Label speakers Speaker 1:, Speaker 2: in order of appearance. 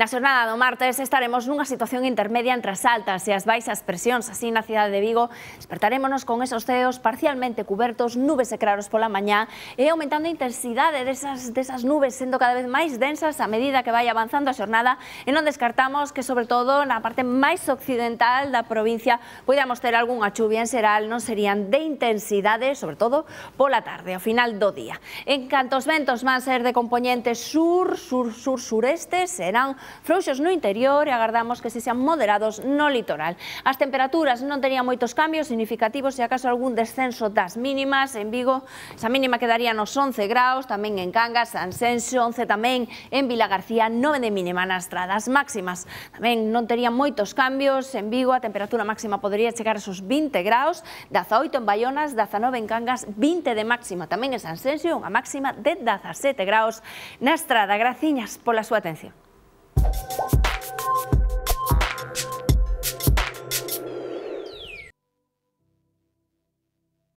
Speaker 1: Na xornada do martes estaremos nunha situación intermedia entre as altas e as baixas presións. Así na cidade de Vigo despertarémonos con esos ceos parcialmente cubertos, nubes e claros pola mañá e aumentando a intensidade desas, desas nubes sendo cada vez máis densas a medida que vai avanzando a xornada e non descartamos que sobre todo na parte máis occidental da provincia podamos ter algunha chuvia en Seral non serían de intensidade, sobre todo pola tarde, ao final do día. En canto ventos van ser de componente sur, sur, sur, sureste, serán Frouxos no interior e agardamos que se sean moderados no litoral. As temperaturas non terían moitos cambios significativos e acaso algún descenso das mínimas en Vigo. Esa mínima quedaría nos 11 graus, tamén en Cangas, Sanxenxo, 11 tamén en Vila García, 9 de mínima nas tradas máximas. Tamén non terían moitos cambios en Vigo, a temperatura máxima podería chegar aos 20 graus, 18 en Baionas, 19 en Cangas, 20 de máxima tamén en Sanxenxo, unha máxima de 17 graus. Na estrada, graciñas pola súa atención.